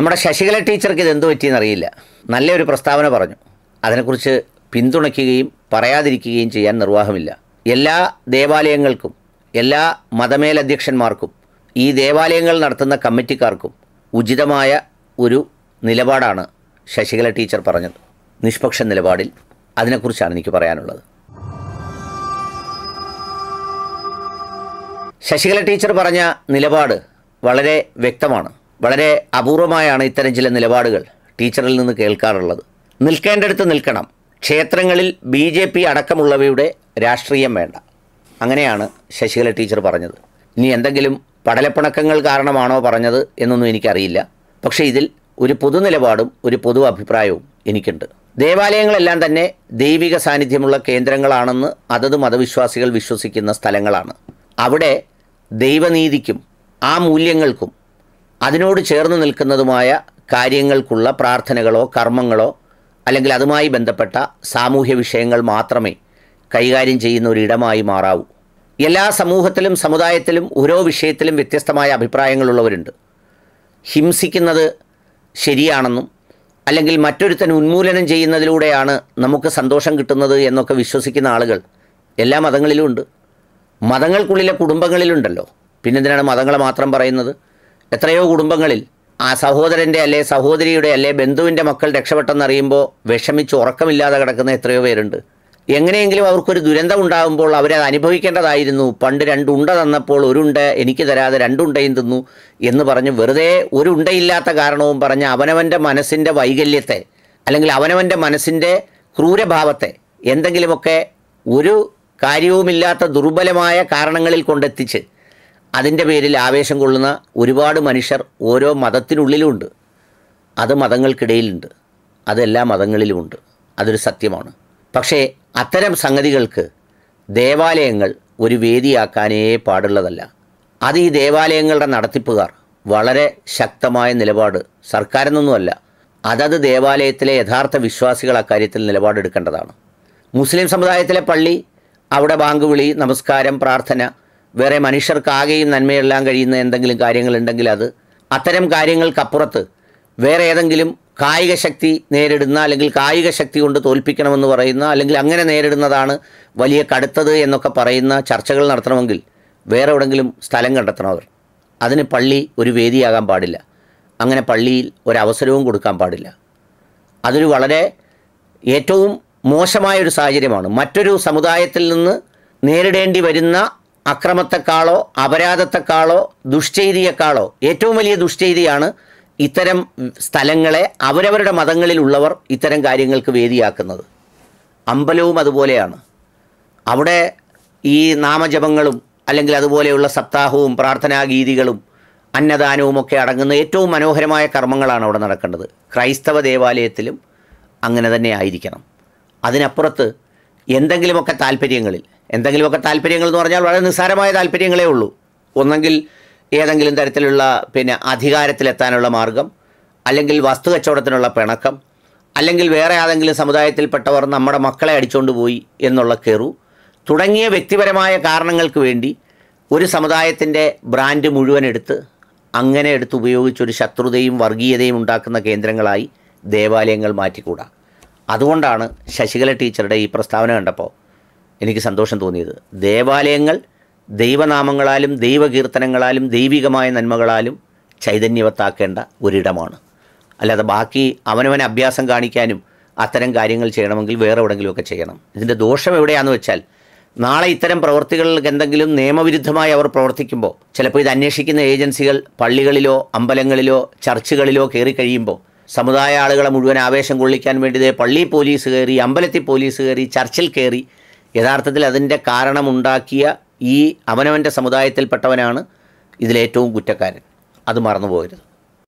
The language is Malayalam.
നമ്മുടെ ശശികല ടീച്ചർക്ക് ഇതെന്ത് പറ്റിയെന്നറിയില്ല നല്ലൊരു പ്രസ്താവന പറഞ്ഞു അതിനെക്കുറിച്ച് പിന്തുണയ്ക്കുകയും പറയാതിരിക്കുകയും ചെയ്യാൻ നിർവാഹമില്ല എല്ലാ ദേവാലയങ്ങൾക്കും എല്ലാ മതമേലധ്യക്ഷന്മാർക്കും ഈ ദേവാലയങ്ങൾ നടത്തുന്ന കമ്മിറ്റിക്കാർക്കും ഉചിതമായ ഒരു നിലപാടാണ് ശശികല ടീച്ചർ പറഞ്ഞത് നിഷ്പക്ഷ നിലപാടിൽ അതിനെക്കുറിച്ചാണ് എനിക്ക് പറയാനുള്ളത് ശശികല ടീച്ചർ പറഞ്ഞ നിലപാട് വളരെ വ്യക്തമാണ് വളരെ അപൂർവമായാണ് ഇത്തരം ചില നിലപാടുകൾ ടീച്ചറിൽ നിന്ന് കേൾക്കാറുള്ളത് നിൽക്കേണ്ടടുത്ത് നിൽക്കണം ക്ഷേത്രങ്ങളിൽ ബി ജെ പി അടക്കമുള്ളവയുടെ രാഷ്ട്രീയം വേണ്ട അങ്ങനെയാണ് ശശികല ടീച്ചർ പറഞ്ഞത് ഇനി എന്തെങ്കിലും പടലപ്പിണക്കങ്ങൾ കാരണമാണോ പറഞ്ഞത് എന്നൊന്നും എനിക്കറിയില്ല പക്ഷേ ഇതിൽ ഒരു പൊതു നിലപാടും ഒരു പൊതു അഭിപ്രായവും എനിക്കുണ്ട് ദേവാലയങ്ങളെല്ലാം തന്നെ ദൈവിക സാന്നിധ്യമുള്ള കേന്ദ്രങ്ങളാണെന്ന് അതത് മതവിശ്വാസികൾ വിശ്വസിക്കുന്ന സ്ഥലങ്ങളാണ് അവിടെ ദൈവനീതിക്കും ആ മൂല്യങ്ങൾക്കും അതിനോട് ചേർന്ന് നിൽക്കുന്നതുമായ കാര്യങ്ങൾക്കുള്ള പ്രാർത്ഥനകളോ കർമ്മങ്ങളോ അല്ലെങ്കിൽ അതുമായി ബന്ധപ്പെട്ട സാമൂഹ്യ വിഷയങ്ങൾ മാത്രമേ കൈകാര്യം ചെയ്യുന്ന ഒരിടമായി മാറാവൂ എല്ലാ സമൂഹത്തിലും സമുദായത്തിലും ഓരോ വിഷയത്തിലും വ്യത്യസ്തമായ അഭിപ്രായങ്ങളുള്ളവരുണ്ട് ഹിംസിക്കുന്നത് ശരിയാണെന്നും അല്ലെങ്കിൽ മറ്റൊരുത്തൻ ഉന്മൂലനം ചെയ്യുന്നതിലൂടെയാണ് നമുക്ക് സന്തോഷം കിട്ടുന്നത് എന്നൊക്കെ വിശ്വസിക്കുന്ന ആളുകൾ എല്ലാ മതങ്ങളിലും ഉണ്ട് മതങ്ങൾക്കുള്ളിലെ കുടുംബങ്ങളിലുണ്ടല്ലോ പിന്നെന്തിനാണ് മതങ്ങളെ മാത്രം പറയുന്നത് എത്രയോ കുടുംബങ്ങളിൽ ആ സഹോദരൻ്റെ അല്ലെ സഹോദരിയുടെ അല്ലെ ബന്ധുവിൻ്റെ മക്കൾ രക്ഷപ്പെട്ടെന്നറിയുമ്പോൾ വിഷമിച്ച് ഉറക്കമില്ലാതെ കിടക്കുന്ന എത്രയോ പേരുണ്ട് എങ്ങനെയെങ്കിലും അവർക്കൊരു ദുരന്തം ഉണ്ടാകുമ്പോൾ അവരത് അനുഭവിക്കേണ്ടതായിരുന്നു പണ്ട് രണ്ടുണ്ട തന്നപ്പോൾ ഒരുണ്ട് എനിക്ക് തരാതെ രണ്ടുണ്ടയും തിന്നു എന്ന് പറഞ്ഞ് വെറുതെ ഒരു ഉണ്ടയില്ലാത്ത കാരണവും പറഞ്ഞ് അവനവൻ്റെ മനസ്സിൻ്റെ വൈകല്യത്തെ അല്ലെങ്കിൽ അവനവൻ്റെ മനസ്സിൻ്റെ ക്രൂരഭാവത്തെ എന്തെങ്കിലുമൊക്കെ ഒരു കാര്യവുമില്ലാത്ത ദുർബലമായ കാരണങ്ങളിൽ കൊണ്ടെത്തിച്ച് അതിൻ്റെ പേരിൽ ആവേശം കൊള്ളുന്ന ഒരുപാട് മനുഷ്യർ ഓരോ മതത്തിനുള്ളിലുമുണ്ട് അത് മതങ്ങൾക്കിടയിലുണ്ട് അതെല്ലാ മതങ്ങളിലുമുണ്ട് അതൊരു സത്യമാണ് പക്ഷേ അത്തരം സംഗതികൾക്ക് ദേവാലയങ്ങൾ ഒരു വേദിയാക്കാനേ പാടുള്ളതല്ല അത് ഈ ദേവാലയങ്ങളുടെ നടത്തിപ്പുകാർ വളരെ ശക്തമായ നിലപാട് സർക്കാരിനൊന്നുമല്ല അതത് ദേവാലയത്തിലെ യഥാർത്ഥ വിശ്വാസികൾ അക്കാര്യത്തിൽ നിലപാടെടുക്കേണ്ടതാണ് മുസ്ലിം സമുദായത്തിലെ പള്ളി അവിടെ ബാങ്ക് വിളി നമസ്കാരം പ്രാർത്ഥന വേറെ മനുഷ്യർക്കാകെയും നന്മയെല്ലാം കഴിയുന്ന എന്തെങ്കിലും കാര്യങ്ങളുണ്ടെങ്കിൽ അത് അത്തരം കാര്യങ്ങൾക്കപ്പുറത്ത് വേറെ ഏതെങ്കിലും കായിക ശക്തി നേരിടുന്ന അല്ലെങ്കിൽ കായിക ശക്തി കൊണ്ട് തോൽപ്പിക്കണമെന്ന് പറയുന്ന അല്ലെങ്കിൽ അങ്ങനെ നേരിടുന്നതാണ് വലിയ കടുത്തത് എന്നൊക്കെ പറയുന്ന ചർച്ചകൾ നടത്തണമെങ്കിൽ വേറെ എവിടെങ്കിലും സ്ഥലം കണ്ടെത്തണം അവർ അതിന് പള്ളി ഒരു വേദിയാകാൻ പാടില്ല അങ്ങനെ പള്ളിയിൽ ഒരവസരവും കൊടുക്കാൻ പാടില്ല അതൊരു വളരെ ഏറ്റവും മോശമായൊരു സാഹചര്യമാണ് മറ്റൊരു സമുദായത്തിൽ നിന്ന് നേരിടേണ്ടി വരുന്ന അക്രമത്തെക്കാളോ അപരാധത്തെക്കാളോ ദുഷ്ചെയ്തിയേക്കാളോ ഏറ്റവും വലിയ ദുഷ്ചെയ്തിയാണ് ഇത്തരം സ്ഥലങ്ങളെ അവരവരുടെ മതങ്ങളിലുള്ളവർ ഇത്തരം കാര്യങ്ങൾക്ക് വേദിയാക്കുന്നത് അമ്പലവും അതുപോലെയാണ് അവിടെ ഈ നാമജപങ്ങളും അല്ലെങ്കിൽ അതുപോലെയുള്ള സപ്താഹവും പ്രാർത്ഥനാഗീതികളും അന്നദാനവും ഒക്കെ അടങ്ങുന്ന ഏറ്റവും മനോഹരമായ കർമ്മങ്ങളാണ് അവിടെ നടക്കേണ്ടത് ക്രൈസ്തവ ദേവാലയത്തിലും അങ്ങനെ തന്നെ ആയിരിക്കണം അതിനപ്പുറത്ത് എന്തെങ്കിലുമൊക്കെ താല്പര്യങ്ങളിൽ എന്തെങ്കിലുമൊക്കെ താല്പര്യങ്ങൾ എന്ന് പറഞ്ഞാൽ വളരെ നിസ്സാരമായ താല്പര്യങ്ങളേ ഉള്ളൂ ഒന്നെങ്കിൽ ഏതെങ്കിലും തരത്തിലുള്ള പിന്നെ അധികാരത്തിലെത്താനുള്ള മാർഗം അല്ലെങ്കിൽ വസ്തു കച്ചവടത്തിനുള്ള പിണക്കം അല്ലെങ്കിൽ വേറെ ഏതെങ്കിലും സമുദായത്തിൽപ്പെട്ടവർ നമ്മുടെ മക്കളെ അടിച്ചുകൊണ്ട് പോയി എന്നുള്ള കെറു തുടങ്ങിയ വ്യക്തിപരമായ കാരണങ്ങൾക്ക് വേണ്ടി ഒരു സമുദായത്തിൻ്റെ ബ്രാൻഡ് മുഴുവൻ എടുത്ത് അങ്ങനെ എടുത്ത് ഉപയോഗിച്ചൊരു ശത്രുതയും വർഗീയതയും ഉണ്ടാക്കുന്ന കേന്ദ്രങ്ങളായി ദേവാലയങ്ങൾ മാറ്റിക്കൂടാ അതുകൊണ്ടാണ് ശശികല ടീച്ചറുടെ ഈ പ്രസ്താവന കണ്ടപ്പോൾ എനിക്ക് സന്തോഷം തോന്നിയത് ദേവാലയങ്ങൾ ദൈവനാമങ്ങളാലും ദൈവകീർത്തനങ്ങളാലും ദൈവികമായ നന്മകളാലും ചൈതന്യവത്താക്കേണ്ട ഒരിടമാണ് അല്ലാതെ ബാക്കി അവനവനെ അഭ്യാസം കാണിക്കാനും അത്തരം കാര്യങ്ങൾ ചെയ്യണമെങ്കിൽ വേറെ എവിടെയെങ്കിലുമൊക്കെ ചെയ്യണം ഇതിൻ്റെ ദോഷം എവിടെയാണെന്ന് വെച്ചാൽ നാളെ ഇത്തരം പ്രവർത്തികൾക്ക് എന്തെങ്കിലും നിയമവിരുദ്ധമായി അവർ പ്രവർത്തിക്കുമ്പോൾ ചിലപ്പോൾ ഇത് അന്വേഷിക്കുന്ന ഏജൻസികൾ പള്ളികളിലോ അമ്പലങ്ങളിലോ ചർച്ചുകളിലോ കയറി കഴിയുമ്പോൾ സമുദായ ആളുകളെ മുഴുവൻ ആവേശം കൊള്ളിക്കാൻ വേണ്ടി പള്ളി പോലീസ് കയറി അമ്പലത്തിൽ പോലീസ് കയറി ചർച്ചിൽ കയറി യഥാർത്ഥത്തിൽ അതിൻ്റെ കാരണമുണ്ടാക്കിയ ഈ അവനവൻ്റെ സമുദായത്തിൽപ്പെട്ടവനാണ് ഇതിലേറ്റവും കുറ്റക്കാരൻ അത് മറന്നു പോകരുത്